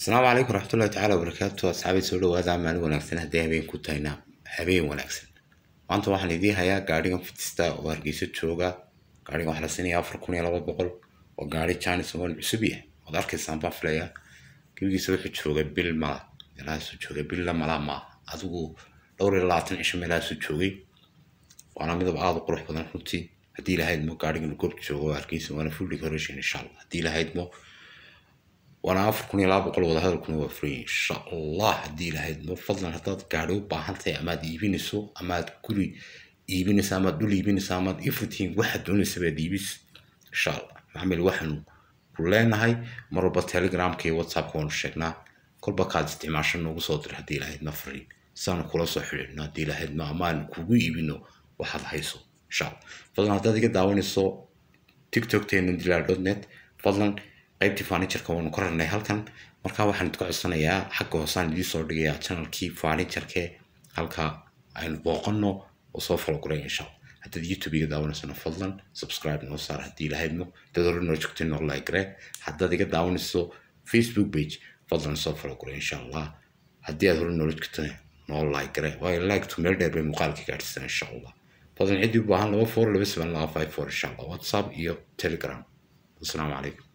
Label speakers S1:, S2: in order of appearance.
S1: asalaamu calaykum raxmatullahi tacala wabarakaatu asxaabi soo dhawaada maalin wanaagsan haddii habeen ku tahayna habeen wanaagsan maanta waxaan idiin hayaa gaarigan fitista oo hargeysa jooga gaarigan waxaa la siinayaa afar kun iyo laba boqol oo gaari janis cusub yah ood arkaysaan baan gebigiisa wuxuu jooga bil mala meelahaasu jooga billa mala ma adigu dhowr iyo labaatan cisho meelahaasu joogay waana midab aada u qurux badan runtii haddii lahaydmo gaarigan goobta jooga hargeysa waana fulli corration insha haddii lahaydmo waana afar kun iyo laba boqol wadahadalkuna waa furay insha allah haddii lahayd mo fadlan haddaad gaadhi u baahan tahay amaad iibinayso amaad guri iibinaysa amaad dhul iibinaysa amaad everything waxaad doonaysa baad iibis insha allah macmil waxaanu ku leenahay mar walba telegramka iyo whatsappka waanu sheegnaa kolba kaad isticmaasho noogu soo dir haddii lahaydna fari saanu kula soo xidhiidhno haddii lahaydna amaanu kugu iibino waxaad hayso insha allah fadlan haddaad iga daawanayso tiktok teena dot net fadlan qaybtii farnitureka waanu ka rarnay halkan markaa waxaan idku codsanayaa xagga hoosaan idiin soo dhigayaa janalkii farniturke halkaa aynu booqano oo soo falogulay insha haddaad youtube iga daawanaysana fadlan subscribe noo saar haddii ilahaydno dad noo joogtay noo lagree haddaad iga daawanayso facebook page fadlan soo falogulay insha haddii aad hore noola joogtana noo lagree waayo lagtu meel dheer bay muuqaalka gaadhsiisaa insha allah fadlan ciddii u baahan laba four laba seven laba five four insha whatsapp iyo telegram asalaamu calaykum